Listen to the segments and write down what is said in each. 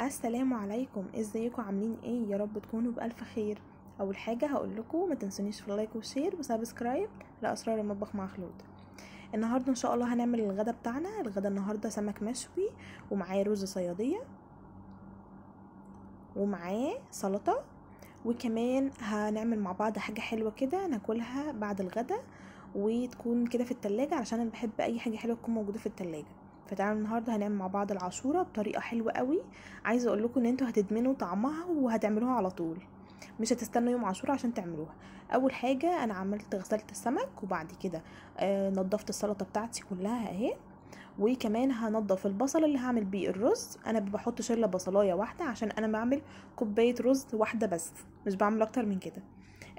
السلام عليكم ازيكم عاملين ايه يا رب تكونوا بالف خير اول حاجه هقول لكم ما تنسونيش في اللايك والشير وسبسكرايب لاسرار المطبخ مع خلود النهارده ان شاء الله هنعمل الغدا بتاعنا الغدا النهارده سمك مشوي ومعاه رز صياديه ومعاه سلطه وكمان هنعمل مع بعض حاجه حلوه كده ناكلها بعد الغدا وتكون كده في التلاجة علشان انا بحب اي حاجه حلوه تكون موجوده في التلاجة فتعالوا النهارده هنعمل مع بعض العاشوره بطريقه حلوه قوي عايزه اقول لكم ان انتوا هتدمنوا طعمها وهتعملوها على طول مش هتستنوا يوم عاشوره عشان تعملوها اول حاجه انا عملت غسلت السمك وبعد كده آه، نضفت السلطه بتاعتي كلها اهي وكمان هنضف البصل اللي هعمل بيه الرز انا بحط شله بصلايه واحده عشان انا بعمل كوبايه رز واحده بس مش بعمل اكتر من كده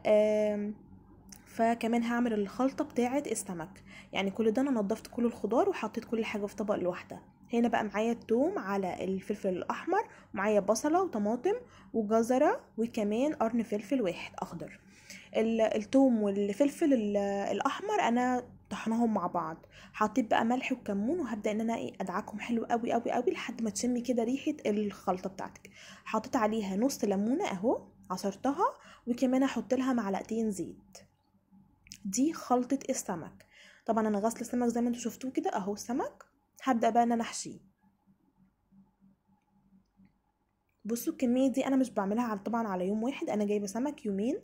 آه فكمان هعمل الخلطه بتاعه السمك يعني كل ده انا نضفت كل الخضار وحطيت كل حاجه في طبق لوحدها هنا بقى معايا التوم على الفلفل الاحمر ومعايا بصله وطماطم وجزره وكمان قرن فلفل واحد اخضر التوم والفلفل الاحمر انا طحناهم مع بعض حطيت بقى ملح وكمون وهبدا ان انا إيه، ادعكهم حلو قوي قوي قوي لحد ما تشمي كده ريحه الخلطه بتاعتك حطيت عليها نص ليمونه اهو عصرتها وكمان احط لها معلقتين زيت دي خلطة السمك إيه طبعا انا غسل السمك زي ما انتوا شفتوه كده اهو سمك هبدأ بقى ان انا احشيه بصوا الكمية دي انا مش بعملها على طبعا على يوم واحد انا جايبة سمك يومين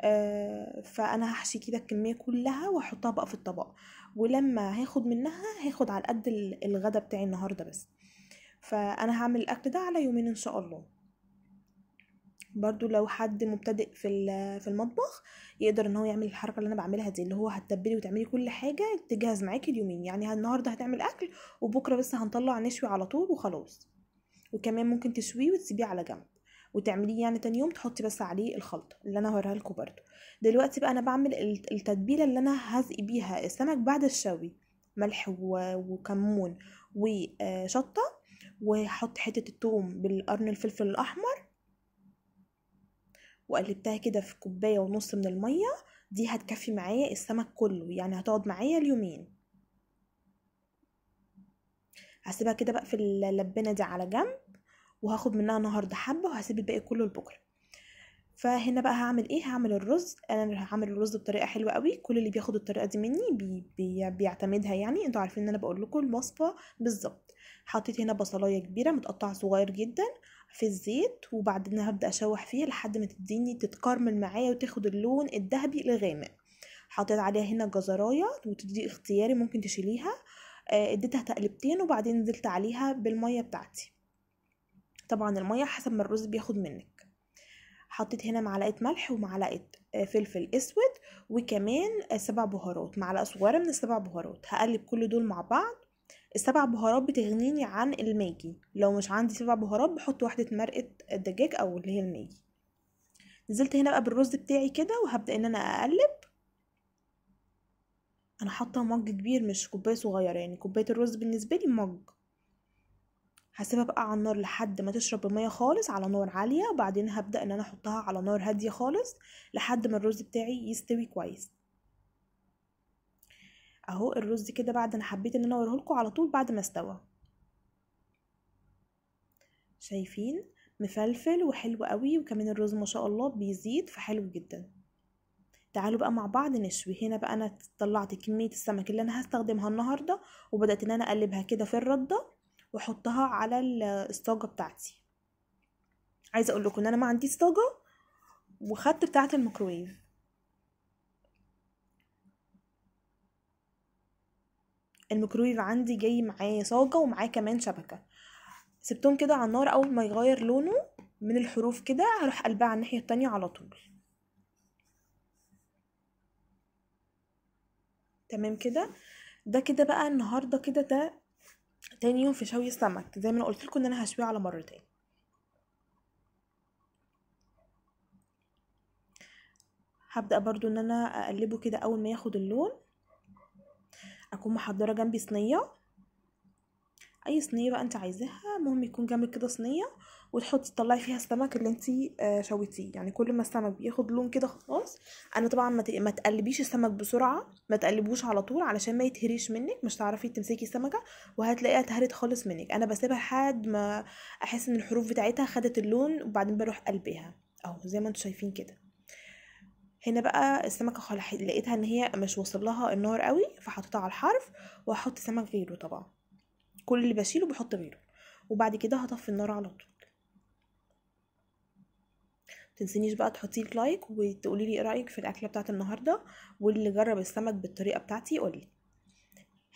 آه فانا هحشي كده الكمية كلها واحطها بقى في الطبق ولما هاخد منها هاخد على قد الغدا بتاعي النهاردة بس فانا هعمل الاكل ده على يومين ان شاء الله برضو لو حد مبتدئ في في المطبخ يقدر ان هو يعمل الحركه اللي انا بعملها دي اللي هو هتتبلي وتعملي كل حاجه تجهز معاكي اليومين يعني النهارده هتعمل اكل وبكره بس هنطلع نشوي على طول وخلاص وكمان ممكن تشويه وتسيبيه على جنب وتعمليه يعني تاني يوم تحطي بس عليه الخلطه اللي انا هوريها لكم برده دلوقتي بقى انا بعمل التتبيله اللي انا هسقي بيها السمك بعد الشوي ملح وكمون وشطه آه، وهحط حته التوم بالقرن الفلفل الاحمر وقلبتها كده في كوبايه ونص من الميه دي هتكفي معايا السمك كله يعني هتقعد معايا اليومين هسيبها كده بقى في اللبانه دي على جنب وهاخد منها النهارده حبه وهسيب الباقي كله لبكره فهنا بقى هعمل ايه هعمل الرز انا هعمل الرز بطريقه حلوه قوي كل اللي بياخد الطريقه دي مني بي بي بيعتمدها يعني انتوا عارفين ان انا بقول لكم الوصفه بالظبط حطيت هنا بصلايه كبيره متقطعه صغير جدا في الزيت وبعدين هبدا اشوح فيه لحد ما تديني تتكرمل معايا وتاخد اللون الذهبي الغامق حطيت عليها هنا جزرايه وتدي اختياري ممكن تشيليها آه، اديتها تقلبتين وبعدين نزلت عليها بالميه بتاعتي طبعا الميه حسب ما الرز بياخد منك حطيت هنا معلقه ملح ومعلقه آه، فلفل اسود وكمان آه، سبع بهارات معلقه صغيره من السبع بهارات هقلب كل دول مع بعض السبع بهارات بتغنيني عن الماجي لو مش عندي سبع بهارات بحط واحدة مرقة الدجاج أو اللي هي الماجي نزلت هنا بقى بالرز بتاعي كده وهبدأ ان انا اقلب انا حاطه مج كبير مش كوبايه صغيره يعني كوبايه الرز بالنسبه لي مج هسيبها بقى على النار لحد ما تشرب الميه خالص على نار عاليه وبعدين هبدا ان انا احطها على نار هاديه خالص لحد ما الرز بتاعي يستوي كويس اهو الرز كده بعد انا حبيت ان انا اوريه لكم على طول بعد ما استوى شايفين مفلفل وحلو قوي وكمان الرز ما شاء الله بيزيد فحلو جدا تعالوا بقى مع بعض نشوي هنا بقى انا طلعت كميه السمك اللي انا هستخدمها النهارده وبدات ان انا اقلبها كده في الرده واحطها على الصاجه بتاعتي عايزه اقول لكم ان انا ما عنديش صاجه وخدت بتاعه الميكرويف الميكرويف عندي جاي معاه صاجة ومعاه كمان شبكة سبتهم كده على النار اول ما يغير لونه من الحروف كده هروح قلبها على الناحية التانية على طول تمام كده ده كده بقى النهاردة كده ده تاني يوم في شوي السمك زي ما قلت لكم ان انا هشويه على مرتين هبدأ برضو ان انا اقلبه كده اول ما ياخد اللون هكون محضرة جنبي صينية اي صينيه بقى انت عايزاها المهم يكون جنبك كده صينيه وتحطي تطلعي فيها السمك اللي انت آه، شويتيه يعني كل ما السمك بياخد لون كده خلاص انا طبعا ما تقلبيش السمك بسرعه ما تقلبوش على طول علشان ما يتهريش منك مش تعرفي تمسكي السمكه وهتلاقيها اتهرت خالص منك انا بسيبها لحد ما احس ان الحروف بتاعتها خدت اللون وبعدين بروح قلبها اهو زي ما انتم شايفين كده هنا بقى السمكه خلاص لقيتها ان هي مش وصل لها النار قوي فحطيتها على الحرف وهحط سمك غيره طبعا كل اللي بشيله بحط غيره وبعد كده هطفي النار على طول تنسينيش بقى تحطي لايك وتقولي لي ايه رايك في الاكله بتاعت النهارده واللي جرب السمك بالطريقه بتاعتي قولي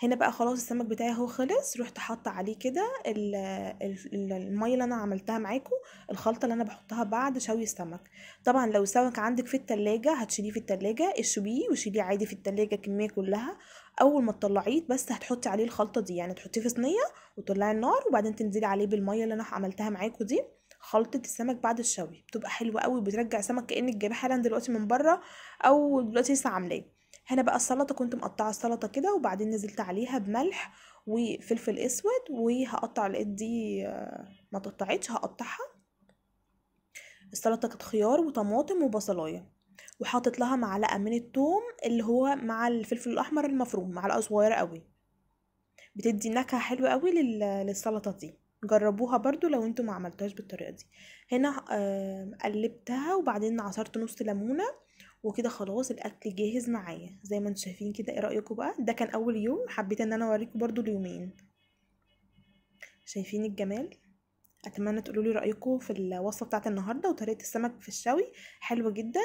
هنا بقى خلاص السمك بتاعي اهو خلص رحت حاطه عليه كده الميه اللي انا عملتها معاكم الخلطه اللي انا بحطها بعد شوي السمك طبعا لو السمك عندك في التلاجة هتشيليه في التلاجة اشويه وشيليه عادي في التلاجة كميه كلها اول ما تطلعيه بس هتحطي عليه الخلطه دي يعني تحطيه في صينيه وتطلعي النار وبعدين تنزلي عليه بالميه اللي انا عملتها معاكم دي خلطه السمك بعد الشوي بتبقى حلوه قوي بترجع سمك كانك جايباه حالا دلوقتي من بره او دلوقتي لسه عاملاه هنا بقى السلطه كنت مقطعه السلطه كده وبعدين نزلت عليها بملح وفلفل اسود وهقطع الايد دي آه، ما تقطعتش هقطعها السلطه كانت خيار وطماطم وبصلايه وحاطط لها معلقه من الثوم اللي هو مع الفلفل الاحمر المفروم معلقه صغيره قوي بتدي نكهه حلوه قوي للسلطه دي جربوها برضو لو انتوا ما عملتهاش بالطريقه دي هنا آه، قلبتها وبعدين عصرت نص ليمونه وكده خلاص الاكل جاهز معايا زي ما انتم شايفين كده ايه رايكم بقى ده كان اول يوم حبيت ان انا اوريكم برضو اليومين شايفين الجمال اتمنى تقولوا لي رايكم في الوصفه بتاعت النهارده وطريقه السمك في الشوي حلوه جدا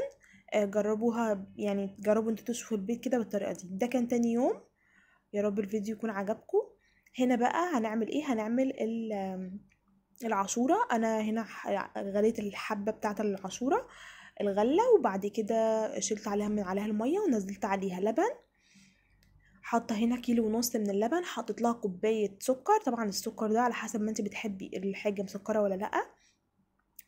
آه، جربوها يعني جربوا انتوا تشوفوا البيت كده بالطريقه دي ده كان تاني يوم يا رب الفيديو يكون عجبكم هنا بقى هنعمل ايه هنعمل العاشوره انا هنا غليت الحبه بتاعه العاشوره الغلة وبعد كده شلت عليها من عليها المية ونزلت عليها لبن حاطه هنا كيلو ونص من اللبن حطيت لها كوبايه سكر طبعا السكر ده على حسب ما انت بتحبي الحاجه مسكره ولا لا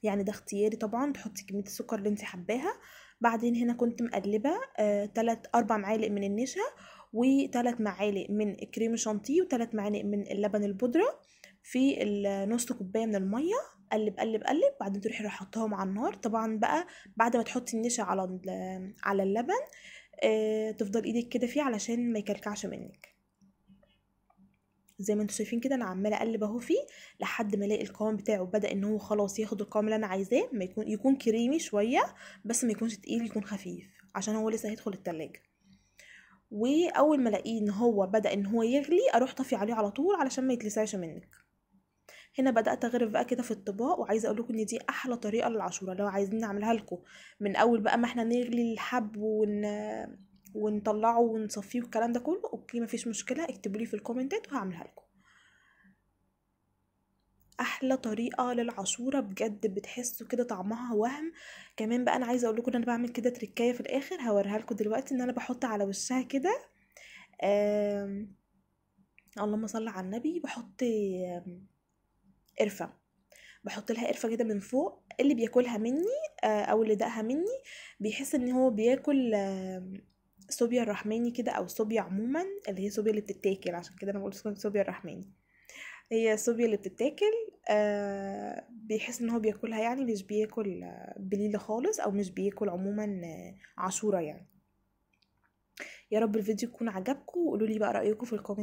يعني ده اختياري طبعا تحطي كميه السكر اللي انت حباها بعدين هنا كنت مقلبه آه اربع معالق من النشا وتلات معالق من كريم شانتيه وتلات معالق من اللبن البودره في نص كوبايه من الميه قلب قلب قلب بعدين تروحي راح حطهم على النار طبعا بقى بعد ما تحطي النشا على على اللبن آه تفضل ايدك كده فيه علشان ما يكلكعش منك زي ما انتم شايفين كده انا عماله اقلب اهو فيه لحد ما الاقي القوام بتاعه بدا ان هو خلاص ياخد القوام اللي انا عايزاه ما يكون يكون كريمي شويه بس ما يكونش تقيل يكون خفيف عشان هو لسه هيدخل التلاجة واول ما الاقيه ان هو بدا ان هو يغلي اروح طافي عليه على طول علشان ما يتلسعش منك هنا بدات اغرف بقى كده في الطباق وعايزه اقول لكم ان دي احلى طريقه للعاشوره لو عايزين نعملها لكم من اول بقى ما احنا نغلي الحب ون ونطلعه ونصفيه والكلام ده كله اوكي مفيش مشكله اكتبوا لي في الكومنتات وهعملها لكم احلى طريقه للعاشوره بجد بتحسوا كده طعمها وهم كمان بقى انا عايزه اقول لكم ان انا بعمل كده تركايه في الاخر هوريها لكم دلوقتي ان انا بحط على وشها كده آم... اللهم صل على النبي بحط آم... قرفه بحط لها قرفه كده من فوق اللي بياكلها مني آه، او اللي دقها مني بيحس ان هو بياكل صوبيا الرحماني كده او صوبيا عموما اللي هي صوبيا اللي بتتاكل عشان كده انا بقول صوبيا الرحماني هي صوبيا اللي بتتاكل آه، بيحس ان هو بياكلها يعني مش بياكل آه، بليله خالص او مش بياكل عموما عاشوره يعني يا رب الفيديو يكون عجبكم وقولوا لي بقى رايكم في الكومنت